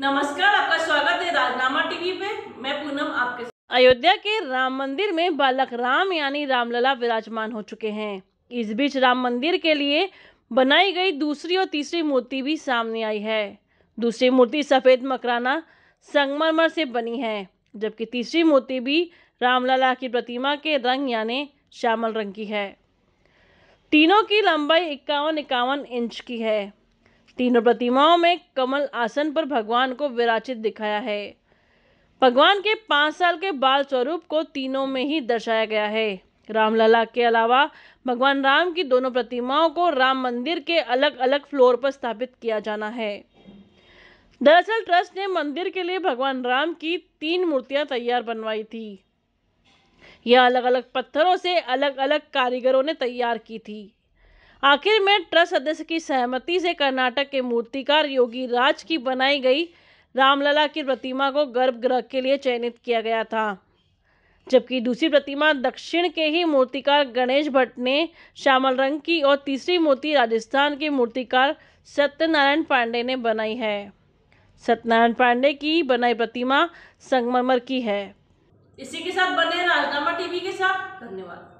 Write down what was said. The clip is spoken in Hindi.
नमस्कार आपका स्वागत है राजनामा टीवी पे मैं पूनम आपके अयोध्या के राम मंदिर में बालक राम यानी रामलला विराजमान हो चुके हैं इस बीच राम मंदिर के लिए बनाई गई दूसरी और तीसरी मूर्ति भी सामने आई है दूसरी मूर्ति सफ़ेद मकराना संगमरमर से बनी है जबकि तीसरी मूर्ति भी रामलला की प्रतिमा के रंग यानी श्यामल रंग की है तीनों की लंबाई इक्यावन इक्यावन इंच की है तीनों प्रतिमाओं में कमल आसन पर भगवान को विराजित दिखाया है भगवान के पाँच साल के बाल स्वरूप को तीनों में ही दर्शाया गया है रामलला के अलावा भगवान राम की दोनों प्रतिमाओं को राम मंदिर के अलग अलग फ्लोर पर स्थापित किया जाना है दरअसल ट्रस्ट ने मंदिर के लिए भगवान राम की तीन मूर्तियां तैयार बनवाई थी यह अलग अलग पत्थरों से अलग अलग कारीगरों ने तैयार की थी आखिर में ट्रस्ट सदस्य की सहमति से कर्नाटक के मूर्तिकार योगी राज की बनाई गई रामलला की प्रतिमा को गर्भगृह के लिए चयनित किया गया था जबकि दूसरी प्रतिमा दक्षिण के ही मूर्तिकार गणेश भट्ट ने श्यामल रंग की और तीसरी मूर्ति राजस्थान के मूर्तिकार सत्यनारायण पांडे ने बनाई है सत्यनारायण पांडे की बनाई प्रतिमा संगमरमर की है इसी के साथ बने राजनामा टीवी के साथ धन्यवाद